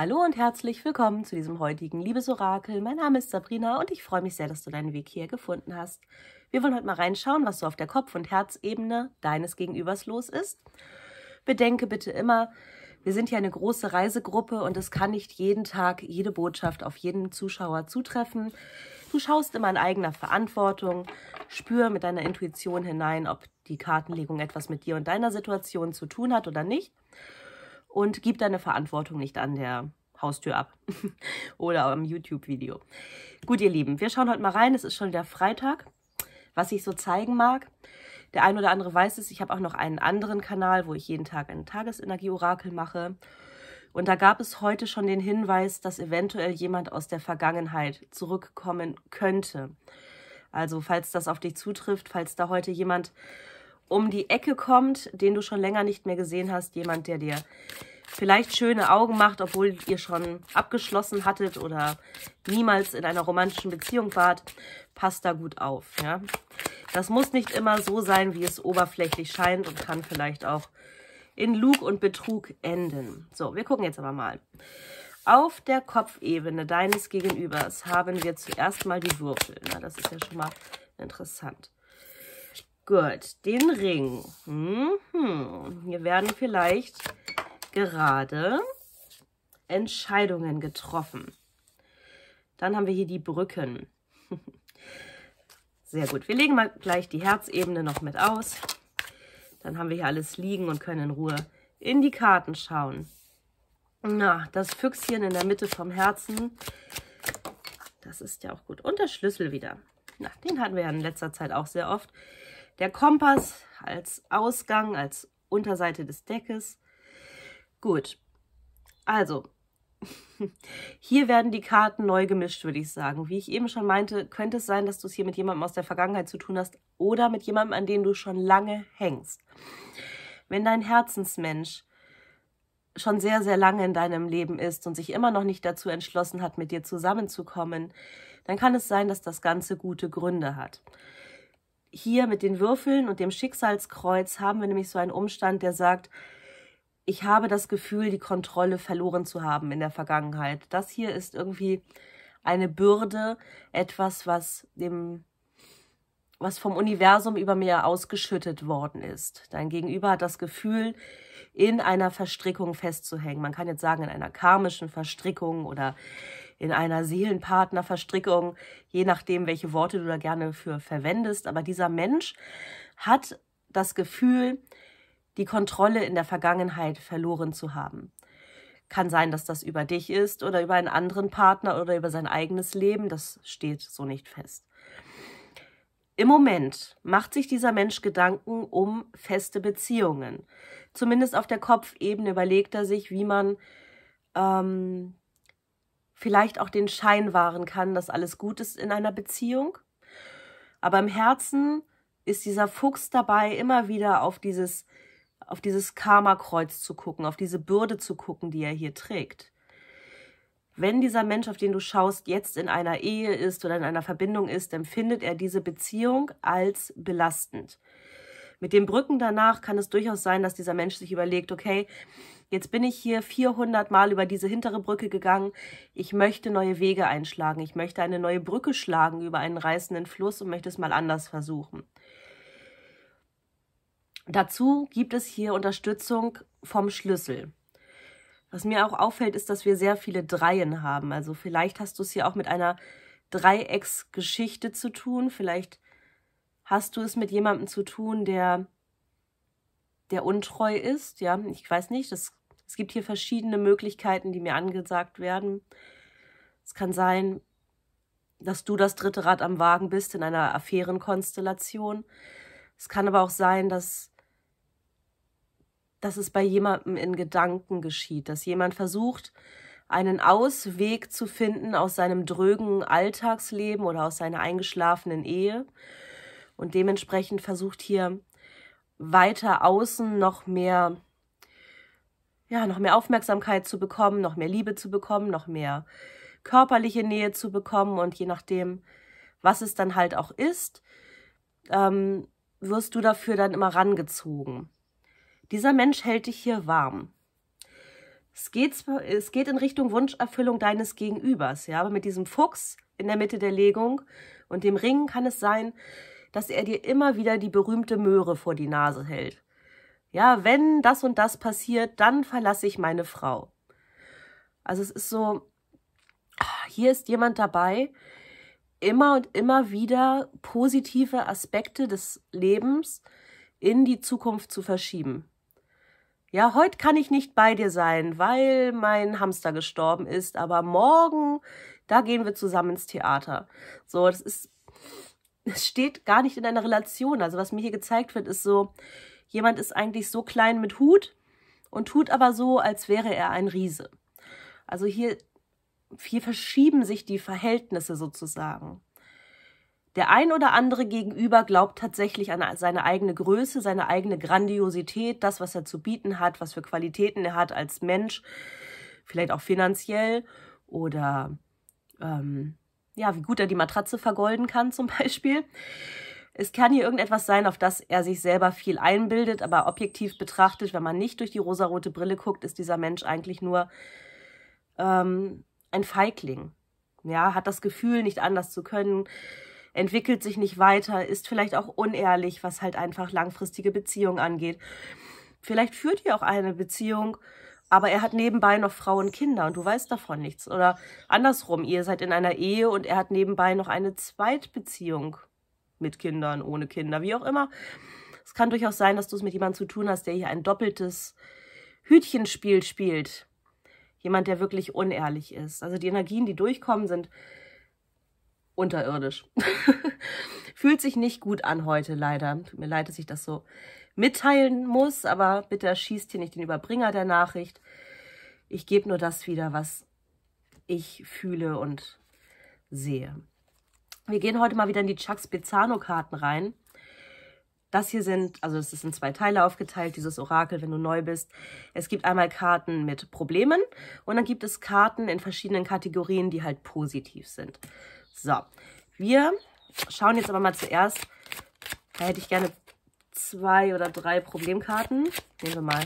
Hallo und herzlich willkommen zu diesem heutigen Liebesorakel. Mein Name ist Sabrina und ich freue mich sehr, dass du deinen Weg hier gefunden hast. Wir wollen heute mal reinschauen, was so auf der Kopf- und Herzebene deines Gegenübers los ist. Bedenke bitte immer, wir sind hier eine große Reisegruppe und es kann nicht jeden Tag jede Botschaft auf jeden Zuschauer zutreffen. Du schaust immer in eigener Verantwortung, spür mit deiner Intuition hinein, ob die Kartenlegung etwas mit dir und deiner Situation zu tun hat oder nicht und gib deine Verantwortung nicht an der Haustür ab oder am YouTube-Video. Gut, ihr Lieben, wir schauen heute mal rein. Es ist schon der Freitag, was ich so zeigen mag. Der ein oder andere weiß es, ich habe auch noch einen anderen Kanal, wo ich jeden Tag ein Tagesenergie-Orakel mache. Und da gab es heute schon den Hinweis, dass eventuell jemand aus der Vergangenheit zurückkommen könnte. Also falls das auf dich zutrifft, falls da heute jemand um die Ecke kommt, den du schon länger nicht mehr gesehen hast. Jemand, der dir vielleicht schöne Augen macht, obwohl ihr schon abgeschlossen hattet oder niemals in einer romantischen Beziehung wart, passt da gut auf. Ja? Das muss nicht immer so sein, wie es oberflächlich scheint und kann vielleicht auch in Lug und Betrug enden. So, wir gucken jetzt aber mal. Auf der Kopfebene deines Gegenübers haben wir zuerst mal die Würfel. Na, das ist ja schon mal interessant. Gut, den Ring. Mhm. Hier werden vielleicht gerade Entscheidungen getroffen. Dann haben wir hier die Brücken. Sehr gut. Wir legen mal gleich die Herzebene noch mit aus. Dann haben wir hier alles liegen und können in Ruhe in die Karten schauen. Na, das Füchschen in der Mitte vom Herzen. Das ist ja auch gut. Und der Schlüssel wieder. Na, den hatten wir ja in letzter Zeit auch sehr oft der Kompass als Ausgang, als Unterseite des Deckes. Gut, also hier werden die Karten neu gemischt, würde ich sagen. Wie ich eben schon meinte, könnte es sein, dass du es hier mit jemandem aus der Vergangenheit zu tun hast oder mit jemandem, an dem du schon lange hängst. Wenn dein Herzensmensch schon sehr, sehr lange in deinem Leben ist und sich immer noch nicht dazu entschlossen hat, mit dir zusammenzukommen, dann kann es sein, dass das Ganze gute Gründe hat hier mit den Würfeln und dem Schicksalskreuz haben wir nämlich so einen Umstand, der sagt, ich habe das Gefühl, die Kontrolle verloren zu haben in der Vergangenheit. Das hier ist irgendwie eine Bürde, etwas, was dem was vom Universum über mir ausgeschüttet worden ist. Dein Gegenüber hat das Gefühl, in einer Verstrickung festzuhängen. Man kann jetzt sagen, in einer karmischen Verstrickung oder in einer Seelenpartnerverstrickung, je nachdem, welche Worte du da gerne für verwendest. Aber dieser Mensch hat das Gefühl, die Kontrolle in der Vergangenheit verloren zu haben. Kann sein, dass das über dich ist oder über einen anderen Partner oder über sein eigenes Leben. Das steht so nicht fest. Im Moment macht sich dieser Mensch Gedanken um feste Beziehungen. Zumindest auf der Kopfebene überlegt er sich, wie man ähm, vielleicht auch den Schein wahren kann, dass alles gut ist in einer Beziehung. Aber im Herzen ist dieser Fuchs dabei, immer wieder auf dieses, auf dieses Karma-Kreuz zu gucken, auf diese Bürde zu gucken, die er hier trägt. Wenn dieser Mensch, auf den du schaust, jetzt in einer Ehe ist oder in einer Verbindung ist, empfindet er diese Beziehung als belastend. Mit dem Brücken danach kann es durchaus sein, dass dieser Mensch sich überlegt, okay, Jetzt bin ich hier 400 Mal über diese hintere Brücke gegangen. Ich möchte neue Wege einschlagen. Ich möchte eine neue Brücke schlagen über einen reißenden Fluss und möchte es mal anders versuchen. Dazu gibt es hier Unterstützung vom Schlüssel. Was mir auch auffällt, ist, dass wir sehr viele Dreien haben. Also vielleicht hast du es hier auch mit einer Dreiecksgeschichte zu tun. Vielleicht hast du es mit jemandem zu tun, der der untreu ist, ja, ich weiß nicht, das es gibt hier verschiedene Möglichkeiten, die mir angesagt werden. Es kann sein, dass du das dritte Rad am Wagen bist in einer Affärenkonstellation. Es kann aber auch sein, dass, dass es bei jemandem in Gedanken geschieht, dass jemand versucht, einen Ausweg zu finden aus seinem drögen Alltagsleben oder aus seiner eingeschlafenen Ehe und dementsprechend versucht hier weiter außen noch mehr ja, noch mehr Aufmerksamkeit zu bekommen, noch mehr Liebe zu bekommen, noch mehr körperliche Nähe zu bekommen und je nachdem, was es dann halt auch ist, ähm, wirst du dafür dann immer rangezogen. Dieser Mensch hält dich hier warm. Es geht, es geht in Richtung Wunscherfüllung deines Gegenübers, ja, aber mit diesem Fuchs in der Mitte der Legung und dem Ring kann es sein, dass er dir immer wieder die berühmte Möhre vor die Nase hält. Ja, wenn das und das passiert, dann verlasse ich meine Frau. Also es ist so, ah, hier ist jemand dabei, immer und immer wieder positive Aspekte des Lebens in die Zukunft zu verschieben. Ja, heute kann ich nicht bei dir sein, weil mein Hamster gestorben ist, aber morgen, da gehen wir zusammen ins Theater. So, das ist es steht gar nicht in einer Relation. Also was mir hier gezeigt wird, ist so, jemand ist eigentlich so klein mit Hut und tut aber so, als wäre er ein Riese. Also hier, hier verschieben sich die Verhältnisse sozusagen. Der ein oder andere gegenüber glaubt tatsächlich an seine eigene Größe, seine eigene Grandiosität, das, was er zu bieten hat, was für Qualitäten er hat als Mensch, vielleicht auch finanziell oder ähm, ja, wie gut er die Matratze vergolden kann zum Beispiel. Es kann hier irgendetwas sein, auf das er sich selber viel einbildet, aber objektiv betrachtet, wenn man nicht durch die rosarote Brille guckt, ist dieser Mensch eigentlich nur ähm, ein Feigling. Ja, hat das Gefühl, nicht anders zu können, entwickelt sich nicht weiter, ist vielleicht auch unehrlich, was halt einfach langfristige Beziehungen angeht. Vielleicht führt ihr auch eine Beziehung, aber er hat nebenbei noch Frau und Kinder und du weißt davon nichts. Oder andersrum, ihr seid in einer Ehe und er hat nebenbei noch eine Zweitbeziehung mit Kindern, ohne Kinder, wie auch immer. Es kann durchaus sein, dass du es mit jemandem zu tun hast, der hier ein doppeltes Hütchenspiel spielt. Jemand, der wirklich unehrlich ist. Also die Energien, die durchkommen, sind unterirdisch. Fühlt sich nicht gut an heute, leider. Tut mir leid, dass ich das so mitteilen muss, aber bitte erschießt hier nicht den Überbringer der Nachricht. Ich gebe nur das wieder, was ich fühle und sehe. Wir gehen heute mal wieder in die Chuck Spezzano-Karten rein. Das hier sind, also es ist in zwei Teile aufgeteilt, dieses Orakel, wenn du neu bist. Es gibt einmal Karten mit Problemen und dann gibt es Karten in verschiedenen Kategorien, die halt positiv sind. So, wir schauen jetzt aber mal zuerst, da hätte ich gerne zwei oder drei Problemkarten. Nehmen wir mal.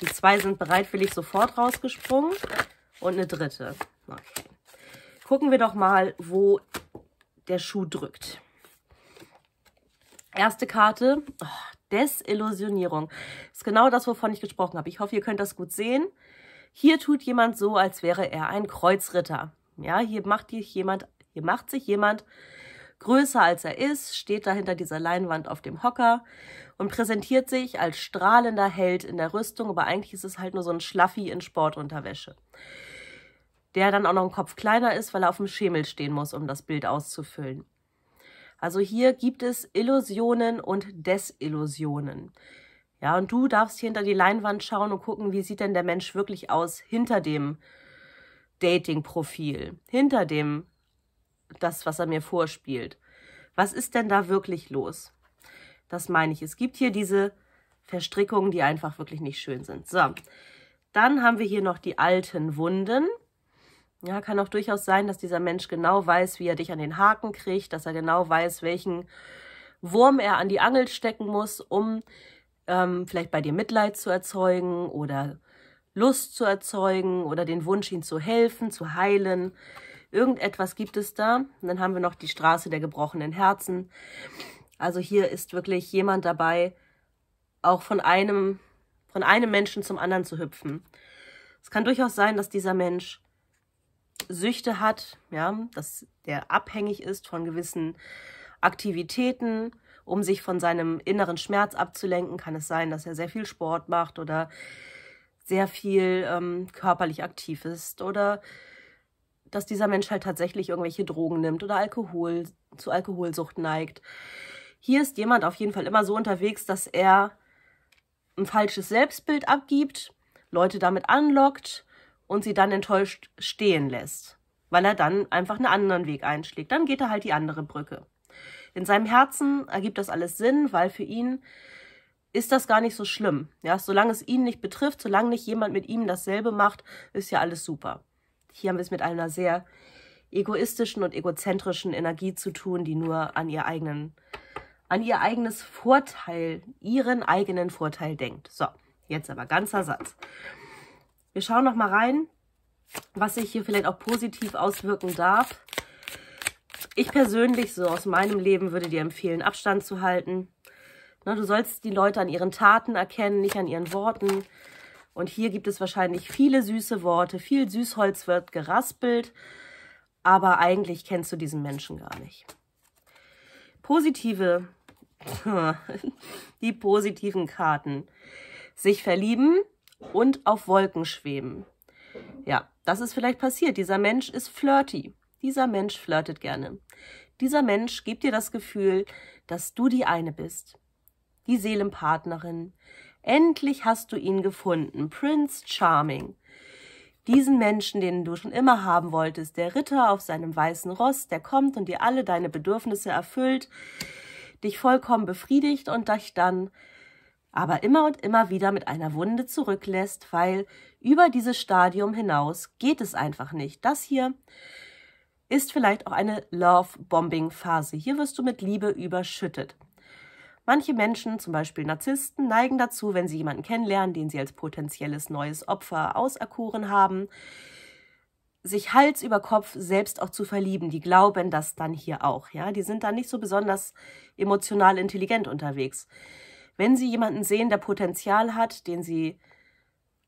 Die zwei sind bereitwillig sofort rausgesprungen und eine dritte. Okay. Gucken wir doch mal, wo der Schuh drückt. Erste Karte, oh, Desillusionierung. Ist genau das, wovon ich gesprochen habe. Ich hoffe, ihr könnt das gut sehen. Hier tut jemand so, als wäre er ein Kreuzritter. Ja, hier macht, hier jemand, hier macht sich jemand größer als er ist, steht da hinter dieser Leinwand auf dem Hocker und präsentiert sich als strahlender Held in der Rüstung, aber eigentlich ist es halt nur so ein Schlaffi in Sportunterwäsche. Der dann auch noch einen Kopf kleiner ist, weil er auf dem Schemel stehen muss, um das Bild auszufüllen. Also hier gibt es Illusionen und Desillusionen. Ja, und du darfst hier hinter die Leinwand schauen und gucken, wie sieht denn der Mensch wirklich aus hinter dem Dating-Profil, hinter dem, das, was er mir vorspielt. Was ist denn da wirklich los? Das meine ich. Es gibt hier diese Verstrickungen, die einfach wirklich nicht schön sind. So, dann haben wir hier noch die alten Wunden. Ja, kann auch durchaus sein, dass dieser Mensch genau weiß, wie er dich an den Haken kriegt, dass er genau weiß, welchen Wurm er an die Angel stecken muss, um ähm, vielleicht bei dir Mitleid zu erzeugen oder Lust zu erzeugen oder den Wunsch, ihn zu helfen, zu heilen. Irgendetwas gibt es da. Und dann haben wir noch die Straße der gebrochenen Herzen. Also hier ist wirklich jemand dabei, auch von einem, von einem Menschen zum anderen zu hüpfen. Es kann durchaus sein, dass dieser Mensch Süchte hat, ja, dass der abhängig ist von gewissen Aktivitäten, um sich von seinem inneren Schmerz abzulenken. Kann es sein, dass er sehr viel Sport macht oder sehr viel ähm, körperlich aktiv ist oder dass dieser Mensch halt tatsächlich irgendwelche Drogen nimmt oder Alkohol zu Alkoholsucht neigt. Hier ist jemand auf jeden Fall immer so unterwegs, dass er ein falsches Selbstbild abgibt, Leute damit anlockt und sie dann enttäuscht stehen lässt, weil er dann einfach einen anderen Weg einschlägt. Dann geht er halt die andere Brücke. In seinem Herzen ergibt das alles Sinn, weil für ihn ist das gar nicht so schlimm. Ja, solange es ihn nicht betrifft, solange nicht jemand mit ihm dasselbe macht, ist ja alles super. Hier haben wir es mit einer sehr egoistischen und egozentrischen Energie zu tun, die nur an ihr eigenen an ihr eigenes Vorteil, ihren eigenen Vorteil denkt. So, jetzt aber ganzer Satz. Wir schauen noch mal rein, was sich hier vielleicht auch positiv auswirken darf. Ich persönlich, so aus meinem Leben, würde dir empfehlen, Abstand zu halten. Na, ne, du sollst die Leute an ihren Taten erkennen, nicht an ihren Worten. Und hier gibt es wahrscheinlich viele süße Worte, viel Süßholz wird geraspelt, aber eigentlich kennst du diesen Menschen gar nicht. Positive die positiven Karten. Sich verlieben und auf Wolken schweben. Ja, das ist vielleicht passiert. Dieser Mensch ist flirty. Dieser Mensch flirtet gerne. Dieser Mensch gibt dir das Gefühl, dass du die eine bist. Die Seelenpartnerin. Endlich hast du ihn gefunden. Prince Charming. Diesen Menschen, den du schon immer haben wolltest, der Ritter auf seinem weißen Ross, der kommt und dir alle deine Bedürfnisse erfüllt, dich vollkommen befriedigt und dich dann aber immer und immer wieder mit einer Wunde zurücklässt, weil über dieses Stadium hinaus geht es einfach nicht. Das hier ist vielleicht auch eine Love-Bombing-Phase. Hier wirst du mit Liebe überschüttet. Manche Menschen, zum Beispiel Narzissten, neigen dazu, wenn sie jemanden kennenlernen, den sie als potenzielles neues Opfer auserkoren haben, sich Hals über Kopf selbst auch zu verlieben. Die glauben das dann hier auch, ja. Die sind da nicht so besonders emotional intelligent unterwegs. Wenn sie jemanden sehen, der Potenzial hat, den sie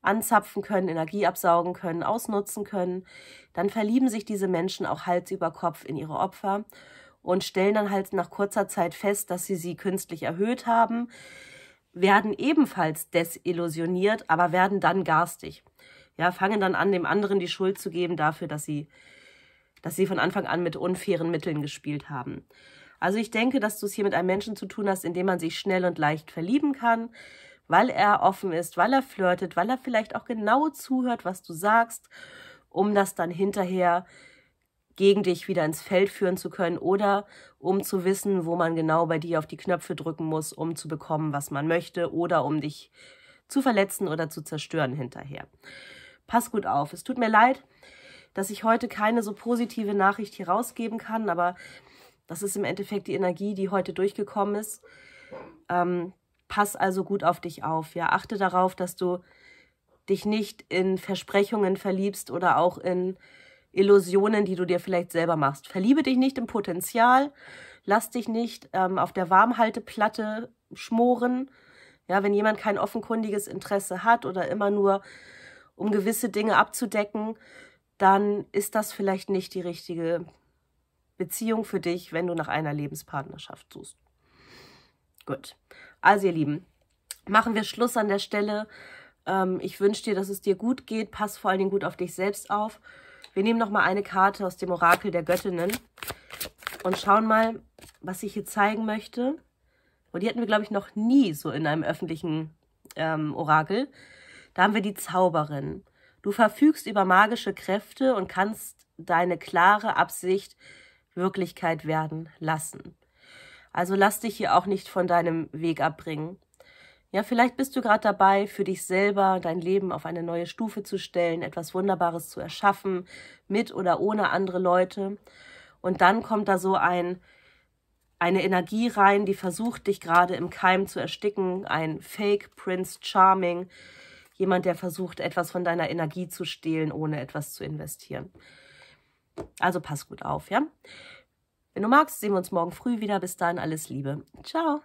anzapfen können, Energie absaugen können, ausnutzen können, dann verlieben sich diese Menschen auch Hals über Kopf in ihre Opfer und stellen dann halt nach kurzer Zeit fest, dass sie sie künstlich erhöht haben, werden ebenfalls desillusioniert, aber werden dann garstig ja, fangen dann an, dem anderen die Schuld zu geben dafür, dass sie, dass sie von Anfang an mit unfairen Mitteln gespielt haben. Also ich denke, dass du es hier mit einem Menschen zu tun hast, in dem man sich schnell und leicht verlieben kann, weil er offen ist, weil er flirtet, weil er vielleicht auch genau zuhört, was du sagst, um das dann hinterher gegen dich wieder ins Feld führen zu können oder um zu wissen, wo man genau bei dir auf die Knöpfe drücken muss, um zu bekommen, was man möchte oder um dich zu verletzen oder zu zerstören hinterher. Pass gut auf. Es tut mir leid, dass ich heute keine so positive Nachricht hier rausgeben kann, aber das ist im Endeffekt die Energie, die heute durchgekommen ist. Ähm, pass also gut auf dich auf. Ja, achte darauf, dass du dich nicht in Versprechungen verliebst oder auch in Illusionen, die du dir vielleicht selber machst. Verliebe dich nicht im Potenzial, lass dich nicht ähm, auf der Warmhalteplatte schmoren. Ja, wenn jemand kein offenkundiges Interesse hat oder immer nur um gewisse Dinge abzudecken, dann ist das vielleicht nicht die richtige Beziehung für dich, wenn du nach einer Lebenspartnerschaft suchst. Gut. Also ihr Lieben, machen wir Schluss an der Stelle. Ähm, ich wünsche dir, dass es dir gut geht. Pass vor allen Dingen gut auf dich selbst auf. Wir nehmen noch mal eine Karte aus dem Orakel der Göttinnen und schauen mal, was ich hier zeigen möchte. Und die hatten wir, glaube ich, noch nie so in einem öffentlichen ähm, Orakel. Da haben wir die Zauberin. Du verfügst über magische Kräfte und kannst deine klare Absicht Wirklichkeit werden lassen. Also lass dich hier auch nicht von deinem Weg abbringen. Ja, vielleicht bist du gerade dabei, für dich selber dein Leben auf eine neue Stufe zu stellen, etwas Wunderbares zu erschaffen, mit oder ohne andere Leute. Und dann kommt da so ein, eine Energie rein, die versucht, dich gerade im Keim zu ersticken, ein Fake Prince Charming, jemand, der versucht, etwas von deiner Energie zu stehlen, ohne etwas zu investieren. Also pass gut auf, ja? Wenn du magst, sehen wir uns morgen früh wieder. Bis dahin alles Liebe. Ciao.